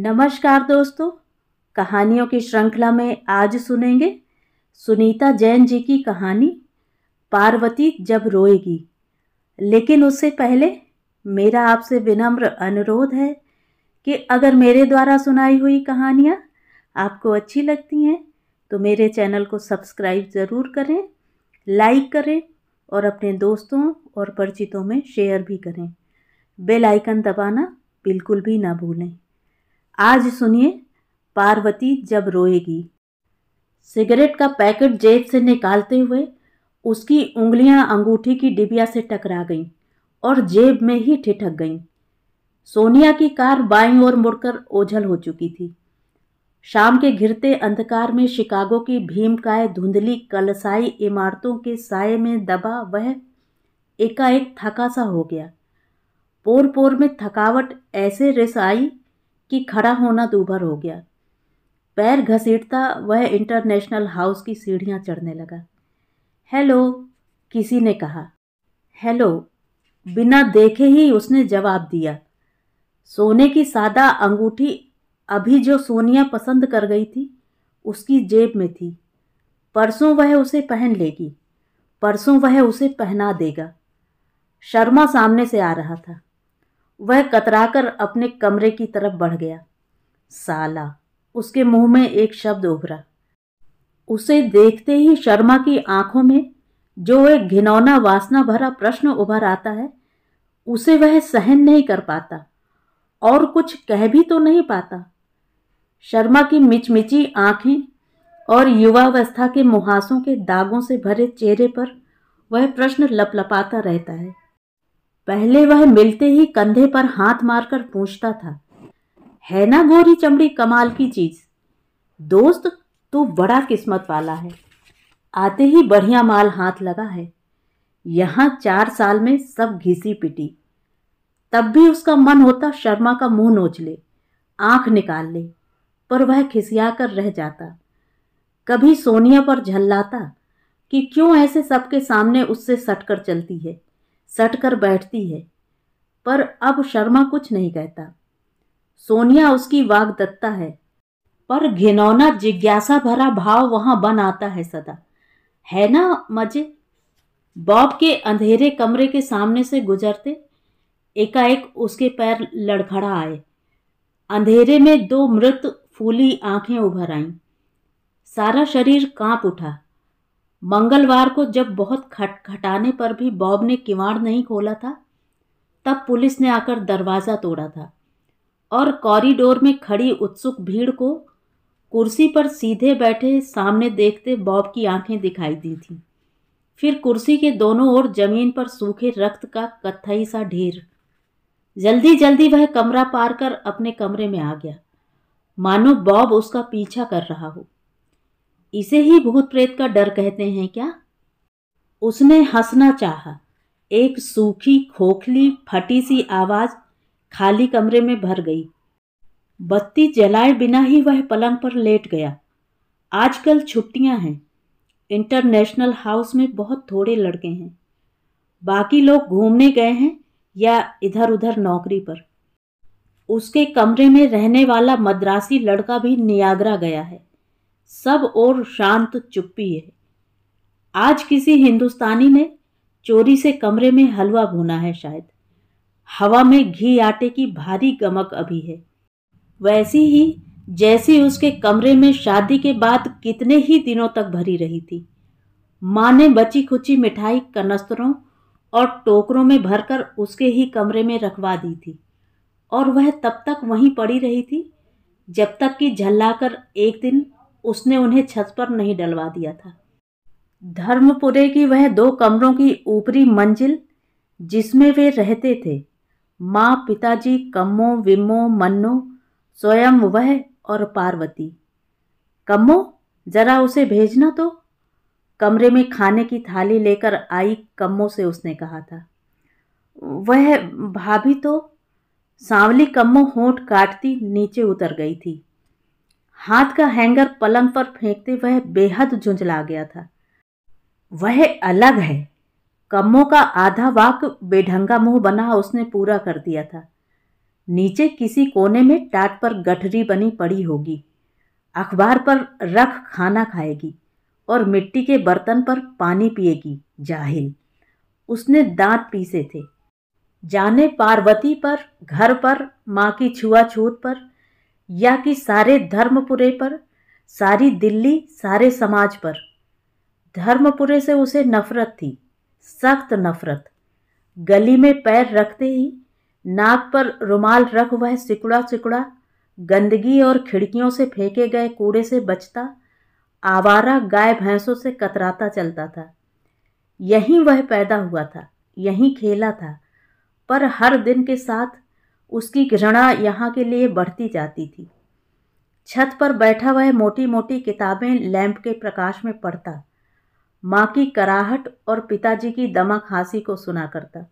नमस्कार दोस्तों कहानियों की श्रृंखला में आज सुनेंगे सुनीता जैन जी की कहानी पार्वती जब रोएगी लेकिन उससे पहले मेरा आपसे विनम्र अनुरोध है कि अगर मेरे द्वारा सुनाई हुई कहानियाँ आपको अच्छी लगती हैं तो मेरे चैनल को सब्सक्राइब ज़रूर करें लाइक करें और अपने दोस्तों और परिचितों में शेयर भी करें बेल आइकन दबाना बिल्कुल भी ना भूलें आज सुनिए पार्वती जब रोएगी सिगरेट का पैकेट जेब से निकालते हुए उसकी उंगलियां अंगूठी की डिबिया से टकरा गईं और जेब में ही ठिठक गईं सोनिया की कार बाईं ओर मुड़कर ओझल हो चुकी थी शाम के घिरते अंधकार में शिकागो की भीमकाय धुंधली कलसाई इमारतों के साय में दबा वह एकाएक थका सा हो गया पोर पोर में थकावट ऐसे रिस आई कि खड़ा होना दूभर हो गया पैर घसीटता वह इंटरनेशनल हाउस की सीढ़ियाँ चढ़ने लगा हेलो किसी ने कहा हेलो बिना देखे ही उसने जवाब दिया सोने की सादा अंगूठी अभी जो सोनिया पसंद कर गई थी उसकी जेब में थी परसों वह उसे पहन लेगी परसों वह उसे पहना देगा शर्मा सामने से आ रहा था वह कतराकर अपने कमरे की तरफ बढ़ गया साला उसके मुंह में एक शब्द उभरा उसे देखते ही शर्मा की आंखों में जो एक घिनौना वासना भरा प्रश्न उभर आता है उसे वह सहन नहीं कर पाता और कुछ कह भी तो नहीं पाता शर्मा की मिचमिची आंखें और युवावस्था के मुहासों के दागों से भरे चेहरे पर वह प्रश्न लपलपाता रहता है पहले वह मिलते ही कंधे पर हाथ मारकर पूछता था है ना गोरी चमड़ी कमाल की चीज दोस्त तू तो बड़ा किस्मत वाला है आते ही बढ़िया माल हाथ लगा है यहाँ चार साल में सब घिसी पिटी तब भी उसका मन होता शर्मा का मुंह नोच ले आंख निकाल ले पर वह खिसिया कर रह जाता कभी सोनिया पर झल्लाता कि क्यों ऐसे सबके सामने उससे सटकर चलती है सट कर बैठती है पर अब शर्मा कुछ नहीं कहता सोनिया उसकी वागदत्ता है पर घिनौना जिज्ञासा भरा भाव वहां बन आता है सदा है ना मजे बॉब के अंधेरे कमरे के सामने से गुजरते एकाएक उसके पैर लड़खड़ा आए अंधेरे में दो मृत फूली आंखें उभर आईं सारा शरीर कांप उठा मंगलवार को जब बहुत खटखटाने पर भी बॉब ने किवाड़ नहीं खोला था तब पुलिस ने आकर दरवाज़ा तोड़ा था और कॉरिडोर में खड़ी उत्सुक भीड़ को कुर्सी पर सीधे बैठे सामने देखते बॉब की आंखें दिखाई दी थीं फिर कुर्सी के दोनों ओर जमीन पर सूखे रक्त का कत्थई सा ढेर जल्दी जल्दी वह कमरा पार कर अपने कमरे में आ गया मानो बॉब उसका पीछा कर रहा हो इसे ही भूत प्रेत का डर कहते हैं क्या उसने हंसना चाहा एक सूखी खोखली फटी सी आवाज़ खाली कमरे में भर गई बत्ती जलाए बिना ही वह पलंग पर लेट गया आजकल छुट्टियां हैं इंटरनेशनल हाउस में बहुत थोड़े लड़के हैं बाकी लोग घूमने गए हैं या इधर उधर नौकरी पर उसके कमरे में रहने वाला मद्रासी लड़का भी नियागरा गया है सब और शांत चुप्पी है आज किसी हिंदुस्तानी ने चोरी से कमरे में हलवा भुना है शायद हवा में घी आटे की भारी गमक अभी है वैसी ही जैसी उसके कमरे में शादी के बाद कितने ही दिनों तक भरी रही थी माँ ने बची खुची मिठाई कनस्तरों और टोकरों में भरकर उसके ही कमरे में रखवा दी थी और वह तब तक वहीं पड़ी रही थी जब तक कि झल्लाकर एक दिन उसने उन्हें छत पर नहीं डलवा दिया था धर्मपुरे की वह दो कमरों की ऊपरी मंजिल जिसमें वे रहते थे माँ पिताजी कम्मो विमो मन्नो स्वयं वह और पार्वती कम्मो जरा उसे भेजना तो कमरे में खाने की थाली लेकर आई कम्मो से उसने कहा था वह भाभी तो सांवली कम्मो होंठ काटती नीचे उतर गई थी हाथ का हैंगर पलंग पर फेंकते वह बेहद झुंझला गया था वह अलग है कमों का आधा वाक बेढंगा मुंह बना उसने पूरा कर दिया था नीचे किसी कोने में टाट पर गठरी बनी पड़ी होगी अखबार पर रख खाना खाएगी और मिट्टी के बर्तन पर पानी पिएगी जाहिल उसने दांत पीसे थे जाने पार्वती पर घर पर माँ की छुआछूत पर या कि सारे धर्मपुरे पर सारी दिल्ली सारे समाज पर धर्मपुरे से उसे नफरत थी सख्त नफरत गली में पैर रखते ही नाक पर रुमाल रख वह सिकुड़ा सिकुड़ा गंदगी और खिड़कियों से फेंके गए कूड़े से बचता आवारा गाय भैंसों से कतराता चलता था यहीं वह पैदा हुआ था यहीं खेला था पर हर दिन के साथ उसकी घृणा यहाँ के लिए बढ़ती जाती थी छत पर बैठा वह मोटी मोटी किताबें लैंप के प्रकाश में पढ़ता माँ की कराहट और पिताजी की दमक हाँसी को सुना करता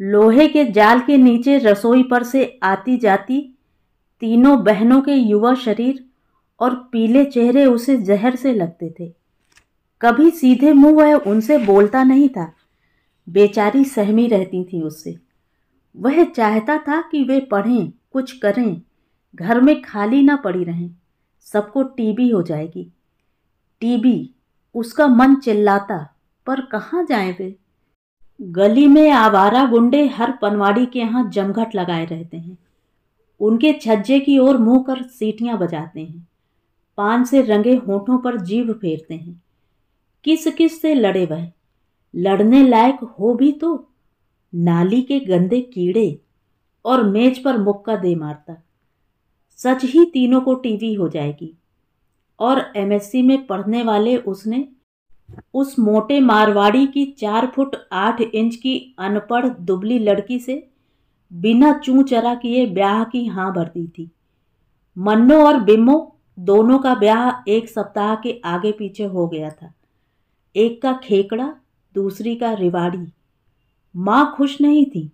लोहे के जाल के नीचे रसोई पर से आती जाती तीनों बहनों के युवा शरीर और पीले चेहरे उसे जहर से लगते थे कभी सीधे मुंह वह उनसे बोलता नहीं था बेचारी सहमी रहती थी उससे वह चाहता था कि वे पढ़ें कुछ करें घर में खाली ना पड़ी रहें सबको टीबी हो जाएगी टीबी उसका मन चिल्लाता पर कहाँ जाएं वे गली में आवारा गुंडे हर पनवाड़ी के यहाँ जमघट लगाए रहते हैं उनके छज्जे की ओर मुंह कर सीटियाँ बजाते हैं पान से रंगे होठों पर जीव फेरते हैं किस किस से लड़े वह लड़ने लायक हो भी तो नाली के गंदे कीड़े और मेज पर मुक्का दे मारता सच ही तीनों को टीवी हो जाएगी और एमएससी में पढ़ने वाले उसने उस मोटे मारवाड़ी की चार फुट आठ इंच की अनपढ़ दुबली लड़की से बिना चू चरा किए ब्याह की हाँ भर दी थी मन्नो और बिम्मो दोनों का ब्याह एक सप्ताह के आगे पीछे हो गया था एक का खेकड़ा दूसरी का रिवाड़ी माँ खुश नहीं थी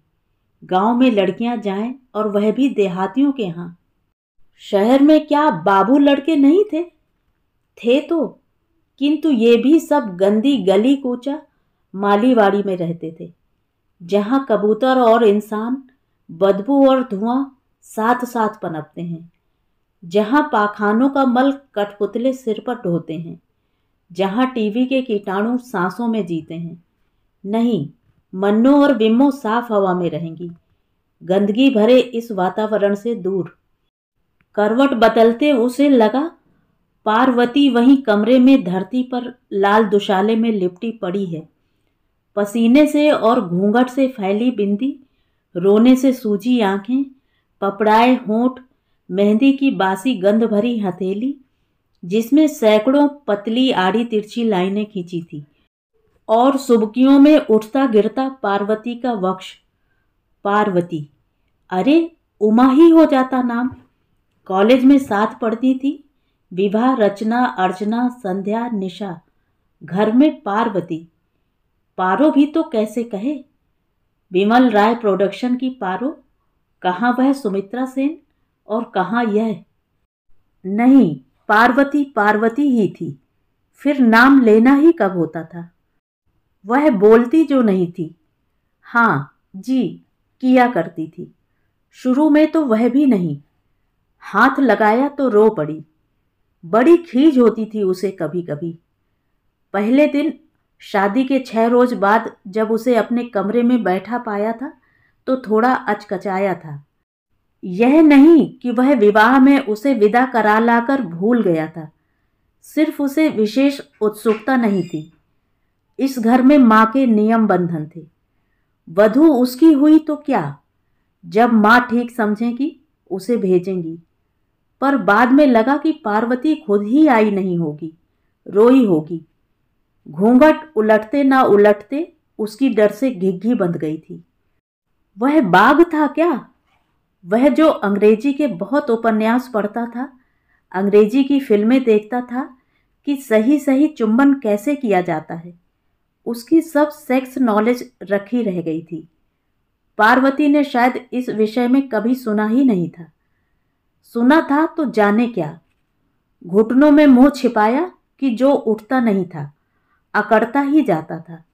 गांव में लड़कियां जाएं और वह भी देहातियों के यहाँ शहर में क्या बाबू लड़के नहीं थे थे तो किंतु ये भी सब गंदी गली कूचा मालीवाड़ी में रहते थे जहाँ कबूतर और इंसान बदबू और धुआं साथ साथ पनपते हैं जहाँ पाखानों का मल कठपुतले सिर पर ढोते हैं जहाँ टीवी के कीटाणु सांसों में जीते हैं नहीं मन्नो और विमो साफ हवा में रहेंगी गंदगी भरे इस वातावरण से दूर करवट बदलते उसे लगा पार्वती वहीं कमरे में धरती पर लाल दुशाले में लिपटी पड़ी है पसीने से और घूंघट से फैली बिंदी रोने से सूजी आंखें पपड़ाए होंठ मेहंदी की बासी गंध भरी हथेली जिसमें सैकड़ों पतली आड़ी तिरछी लाइनें खींची थी और सुबकियों में उठता गिरता पार्वती का वक्ष पार्वती अरे उमा ही हो जाता नाम कॉलेज में साथ पढ़ती थी विवाह रचना अर्चना संध्या निशा घर में पार्वती पारो भी तो कैसे कहे विमल राय प्रोडक्शन की पारो कहाँ वह सुमित्रा सेन और कहाँ यह नहीं पार्वती पार्वती ही थी फिर नाम लेना ही कब होता था वह बोलती जो नहीं थी हाँ जी किया करती थी शुरू में तो वह भी नहीं हाथ लगाया तो रो पड़ी बड़ी खीज होती थी उसे कभी कभी पहले दिन शादी के छः रोज बाद जब उसे अपने कमरे में बैठा पाया था तो थोड़ा अचकचाया था यह नहीं कि वह विवाह में उसे विदा करा लाकर भूल गया था सिर्फ उसे विशेष उत्सुकता नहीं थी इस घर में माँ के नियम बंधन थे वधु उसकी हुई तो क्या जब माँ ठीक समझेगी उसे भेजेंगी पर बाद में लगा कि पार्वती खुद ही आई नहीं होगी रोई होगी घूंघट उलटते ना उलटते उसकी डर से घिघी बंध गई थी वह बाघ था क्या वह जो अंग्रेजी के बहुत उपन्यास पढ़ता था अंग्रेजी की फिल्में देखता था कि सही सही चुंबन कैसे किया जाता है उसकी सब सेक्स नॉलेज रखी रह गई थी पार्वती ने शायद इस विषय में कभी सुना ही नहीं था सुना था तो जाने क्या घुटनों में मुंह छिपाया कि जो उठता नहीं था अकड़ता ही जाता था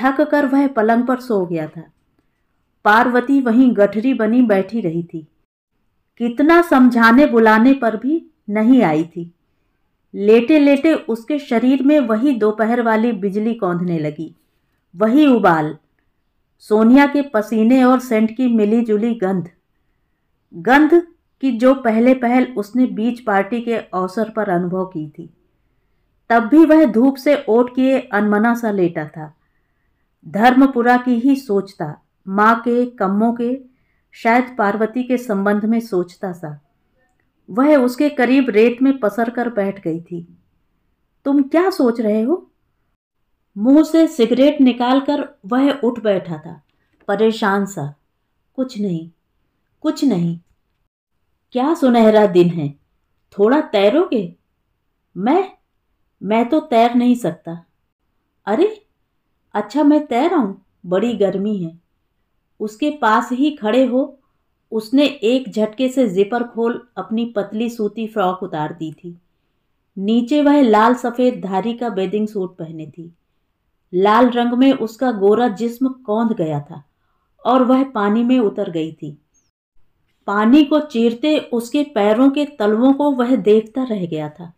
थक कर वह पलंग पर सो गया था पार्वती वहीं गठरी बनी बैठी रही थी कितना समझाने बुलाने पर भी नहीं आई थी लेटे लेटे उसके शरीर में वही दोपहर वाली बिजली कौंधने लगी वही उबाल सोनिया के पसीने और सेंट की मिली जुली गंध गंध की जो पहले पहल उसने बीच पार्टी के अवसर पर अनुभव की थी तब भी वह धूप से ओट किए अनमना सा लेटा था धर्मपुरा की ही सोचता माँ के कम्मों के शायद पार्वती के संबंध में सोचता सा वह उसके करीब रेत में पसर कर बैठ गई थी तुम क्या सोच रहे हो मुंह से सिगरेट निकालकर वह उठ बैठा था परेशान सा कुछ नहीं कुछ नहीं क्या सुनहरा दिन है थोड़ा तैरोगे मैं मैं तो तैर नहीं सकता अरे अच्छा मैं तैर आऊँ बड़ी गर्मी है उसके पास ही खड़े हो उसने एक झटके से जिपर खोल अपनी पतली सूती फ्रॉक उतार दी थी नीचे वह लाल सफ़ेद धारी का बेदिंग सूट पहने थी लाल रंग में उसका गोरा जिस्म कौंध गया था और वह पानी में उतर गई थी पानी को चीरते उसके पैरों के तलवों को वह देखता रह गया था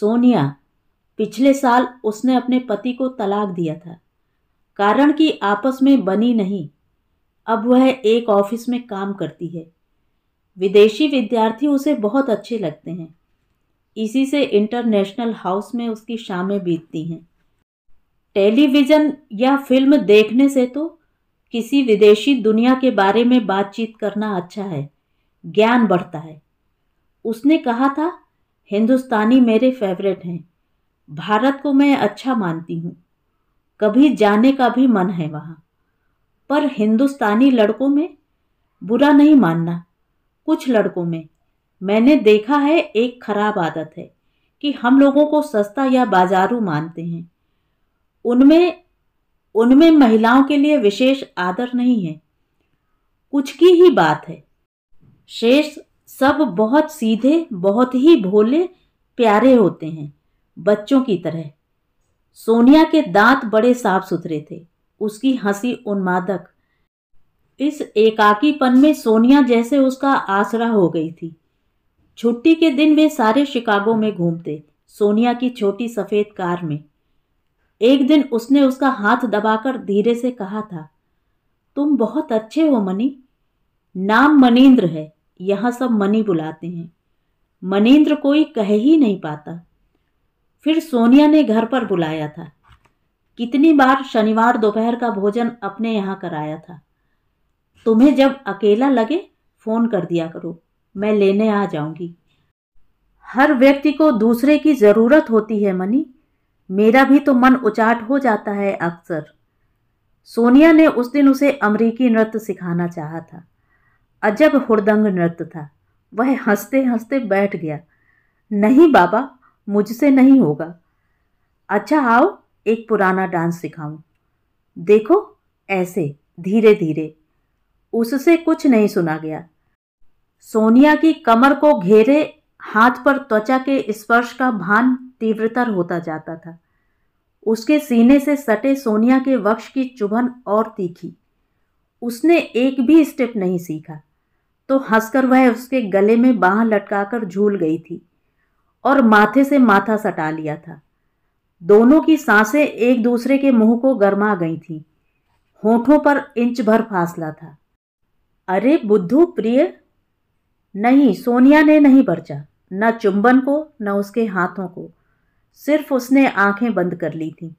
सोनिया पिछले साल उसने अपने पति को तलाक दिया था कारण कि आपस में बनी नहीं अब वह एक ऑफिस में काम करती है विदेशी विद्यार्थी उसे बहुत अच्छे लगते हैं इसी से इंटरनेशनल हाउस में उसकी शामें बीतती हैं टेलीविज़न या फिल्म देखने से तो किसी विदेशी दुनिया के बारे में बातचीत करना अच्छा है ज्ञान बढ़ता है उसने कहा था हिंदुस्तानी मेरे फेवरेट हैं भारत को मैं अच्छा मानती हूँ कभी जाने का भी मन है वहाँ पर हिंदुस्तानी लड़कों में बुरा नहीं मानना कुछ लड़कों में मैंने देखा है एक खराब आदत है कि हम लोगों को सस्ता या बाजारू मानते हैं उनमें उनमें महिलाओं के लिए विशेष आदर नहीं है कुछ की ही बात है शेष सब बहुत सीधे बहुत ही भोले प्यारे होते हैं बच्चों की तरह सोनिया के दांत बड़े साफ सुथरे थे उसकी हंसी उन्मादक इस एकाकीपन में सोनिया जैसे उसका आसरा हो गई थी छुट्टी के दिन वे सारे शिकागो में घूमते सोनिया की छोटी सफ़ेद कार में एक दिन उसने उसका हाथ दबाकर धीरे से कहा था तुम बहुत अच्छे हो मनी नाम मनीन्द्र है यहाँ सब मनी बुलाते हैं मनीन्द्र कोई कह ही नहीं पाता फिर सोनिया ने घर पर बुलाया था कितनी बार शनिवार दोपहर का भोजन अपने यहाँ कराया था तुम्हें जब अकेला लगे फ़ोन कर दिया करो मैं लेने आ जाऊंगी हर व्यक्ति को दूसरे की ज़रूरत होती है मनी मेरा भी तो मन उचाट हो जाता है अक्सर सोनिया ने उस दिन उसे अमरीकी नृत्य सिखाना चाहा था अजब हुड़दंग नृत्य था वह हंसते हंसते बैठ गया नहीं बाबा मुझसे नहीं होगा अच्छा आओ एक पुराना डांस सिखाऊं देखो ऐसे धीरे धीरे उससे कुछ नहीं सुना गया सोनिया की कमर को घेरे हाथ पर त्वचा के स्पर्श का भान तीव्रतर होता जाता था उसके सीने से सटे सोनिया के वक्ष की चुभन और तीखी उसने एक भी स्टेप नहीं सीखा तो हंसकर वह उसके गले में बाह लटकाकर झूल गई थी और माथे से माथा सटा लिया था दोनों की सांसें एक दूसरे के मुंह को गर्मा गई थीं होठों पर इंच भर फासला था अरे बुद्धू प्रिय नहीं सोनिया ने नहीं बरचा न चुंबन को न उसके हाथों को सिर्फ उसने आंखें बंद कर ली थीं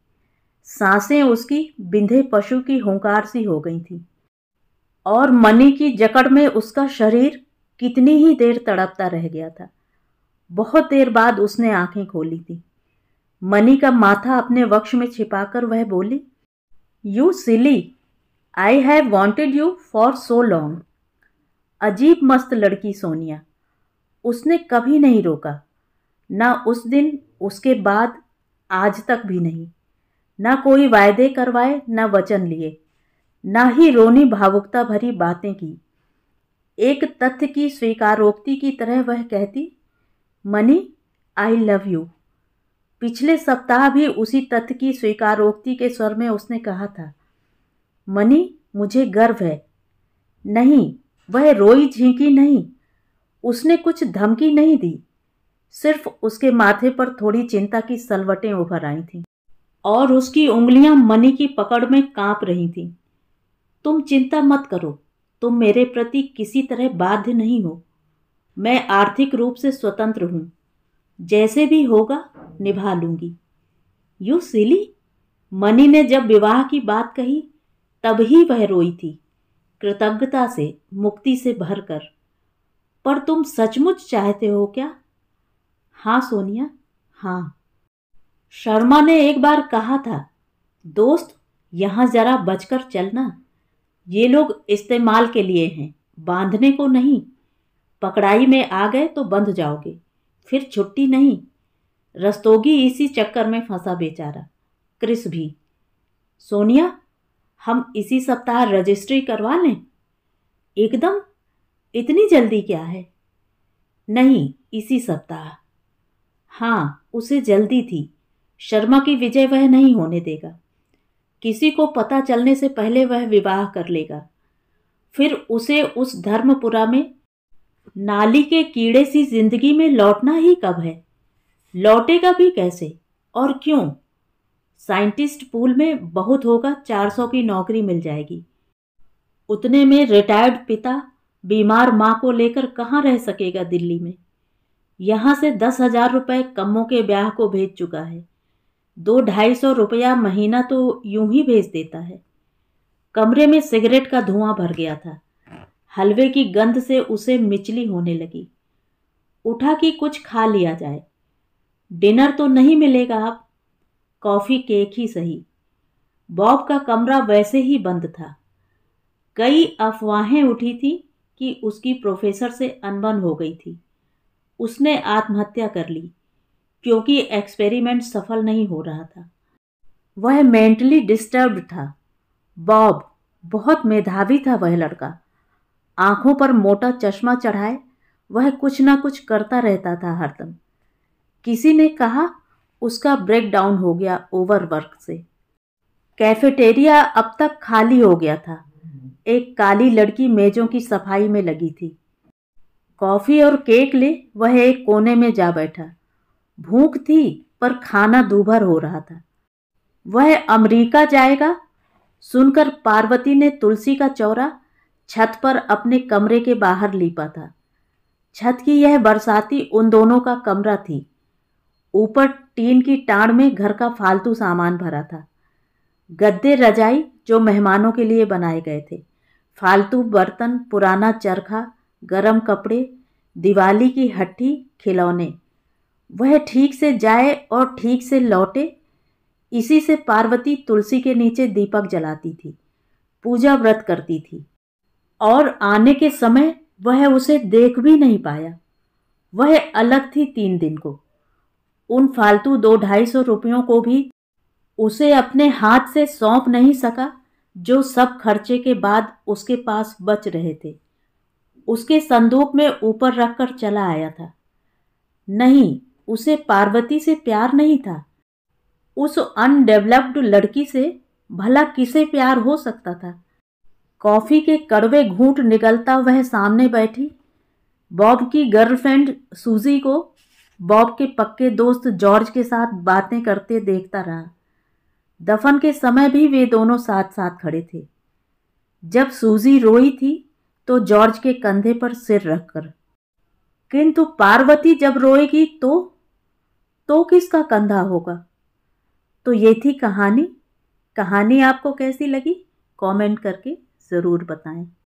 सांसें उसकी बिंधे पशु की हुंकार सी हो गई थीं और मनी की जकड़ में उसका शरीर कितनी ही देर तड़पता रह गया था बहुत देर बाद उसने आंखें खोली थीं मनी का माथा अपने वक्ष में छिपाकर वह बोली you silly I have wanted you for so long अजीब मस्त लड़की सोनिया उसने कभी नहीं रोका ना उस दिन उसके बाद आज तक भी नहीं ना कोई वायदे करवाए ना वचन लिए ना ही रोनी भावुकता भरी बातें की एक तथ्य की स्वीकारोक्ति की तरह वह कहती मनी आई लव यू पिछले सप्ताह भी उसी तथ्य की स्वीकारोक्ति के स्वर में उसने कहा था मनी मुझे गर्व है नहीं वह रोई झींकी नहीं उसने कुछ धमकी नहीं दी सिर्फ उसके माथे पर थोड़ी चिंता की सलवटें उभर आई थीं और उसकी उंगलियां मनी की पकड़ में कांप रही थीं तुम चिंता मत करो तुम मेरे प्रति किसी तरह बाध्य नहीं हो मैं आर्थिक रूप से स्वतंत्र हूँ जैसे भी होगा निभा लूंगी यू सिली मनी ने जब विवाह की बात कही तब ही वह रोई थी कृतज्ञता से मुक्ति से भरकर पर तुम सचमुच चाहते हो क्या हाँ सोनिया हाँ शर्मा ने एक बार कहा था दोस्त यहाँ ज़रा बचकर चलना ये लोग इस्तेमाल के लिए हैं बांधने को नहीं पकड़ाई में आ गए तो बंध जाओगे फिर छुट्टी नहीं रस्तोगी इसी चक्कर में फंसा बेचारा क्रिस भी सोनिया हम इसी सप्ताह रजिस्ट्री करवा लें एकदम इतनी जल्दी क्या है नहीं इसी सप्ताह हाँ उसे जल्दी थी शर्मा की विजय वह नहीं होने देगा किसी को पता चलने से पहले वह विवाह कर लेगा फिर उसे उस धर्मपुरा में नाली के कीड़े सी जिंदगी में लौटना ही कब है लौटेगा भी कैसे और क्यों साइंटिस्ट पूल में बहुत होगा चार सौ की नौकरी मिल जाएगी उतने में रिटायर्ड पिता बीमार माँ को लेकर कहाँ रह सकेगा दिल्ली में यहाँ से दस हजार रुपये कमों के ब्याह को भेज चुका है दो ढाई सौ रुपया महीना तो यूं ही भेज देता है कमरे में सिगरेट का धुआं भर गया था हलवे की गंध से उसे मिचली होने लगी उठा कि कुछ खा लिया जाए डिनर तो नहीं मिलेगा अब कॉफ़ी केक ही सही बॉब का कमरा वैसे ही बंद था कई अफवाहें उठी थी कि उसकी प्रोफेसर से अनबन हो गई थी उसने आत्महत्या कर ली क्योंकि एक्सपेरिमेंट सफल नहीं हो रहा था वह मेंटली डिस्टर्ब था बॉब बहुत मेधावी था वह लड़का आंखों पर मोटा चश्मा चढ़ाए वह कुछ ना कुछ करता रहता था हरदम किसी ने कहा उसका ब्रेकडाउन हो गया ओवरवर्क से कैफेटेरिया अब तक खाली हो गया था एक काली लड़की मेजों की सफाई में लगी थी कॉफ़ी और केक ले वह एक कोने में जा बैठा भूख थी पर खाना दूभर हो रहा था वह अमेरिका जाएगा सुनकर पार्वती ने तुलसी का चौरा छत पर अपने कमरे के बाहर लीपा था छत की यह बरसाती उन दोनों का कमरा थी ऊपर टीन की टाँड में घर का फालतू सामान भरा था गद्दे रजाई जो मेहमानों के लिए बनाए गए थे फालतू बर्तन पुराना चरखा गरम कपड़े दिवाली की हट्टी खिलौने वह ठीक से जाए और ठीक से लौटे इसी से पार्वती तुलसी के नीचे दीपक जलाती थी पूजा व्रत करती थी और आने के समय वह उसे देख भी नहीं पाया वह अलग थी तीन दिन को उन फालतू दो ढाई सौ रुपयों को भी उसे अपने हाथ से सौंप नहीं सका जो सब खर्चे के बाद उसके पास बच रहे थे उसके संदूक में ऊपर रखकर चला आया था नहीं उसे पार्वती से प्यार नहीं था उस अनडेवलप्ड लड़की से भला किसे प्यार हो सकता था कॉफ़ी के कड़वे घूंट निकलता वह सामने बैठी बॉब की गर्लफ्रेंड सूजी को बॉब के पक्के दोस्त जॉर्ज के साथ बातें करते देखता रहा दफन के समय भी वे दोनों साथ साथ खड़े थे जब सूजी रोई थी तो जॉर्ज के कंधे पर सिर रखकर किंतु पार्वती जब रोएगी तो तो किसका कंधा होगा तो ये थी कहानी कहानी आपको कैसी लगी कमेंट करके ज़रूर बताएं